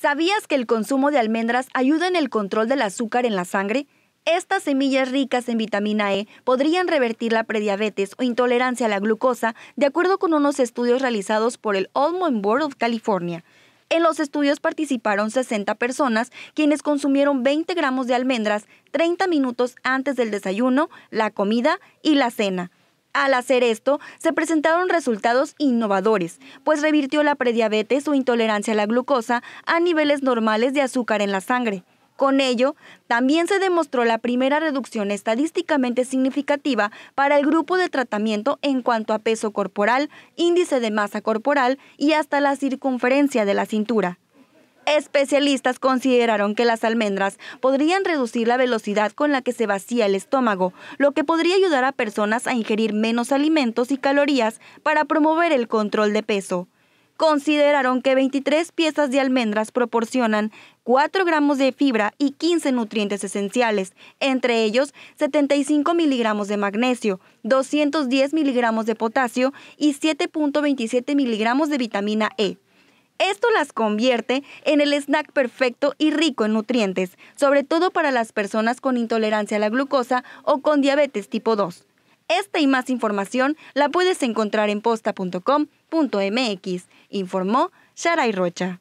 ¿Sabías que el consumo de almendras ayuda en el control del azúcar en la sangre? Estas semillas ricas en vitamina E podrían revertir la prediabetes o intolerancia a la glucosa, de acuerdo con unos estudios realizados por el Almond Board of California. En los estudios participaron 60 personas, quienes consumieron 20 gramos de almendras 30 minutos antes del desayuno, la comida y la cena. Al hacer esto, se presentaron resultados innovadores, pues revirtió la prediabetes o intolerancia a la glucosa a niveles normales de azúcar en la sangre. Con ello, también se demostró la primera reducción estadísticamente significativa para el grupo de tratamiento en cuanto a peso corporal, índice de masa corporal y hasta la circunferencia de la cintura. Especialistas consideraron que las almendras podrían reducir la velocidad con la que se vacía el estómago, lo que podría ayudar a personas a ingerir menos alimentos y calorías para promover el control de peso. Consideraron que 23 piezas de almendras proporcionan 4 gramos de fibra y 15 nutrientes esenciales, entre ellos 75 miligramos de magnesio, 210 miligramos de potasio y 7.27 miligramos de vitamina E. Esto las convierte en el snack perfecto y rico en nutrientes, sobre todo para las personas con intolerancia a la glucosa o con diabetes tipo 2. Esta y más información la puedes encontrar en posta.com.mx, informó Sharay Rocha.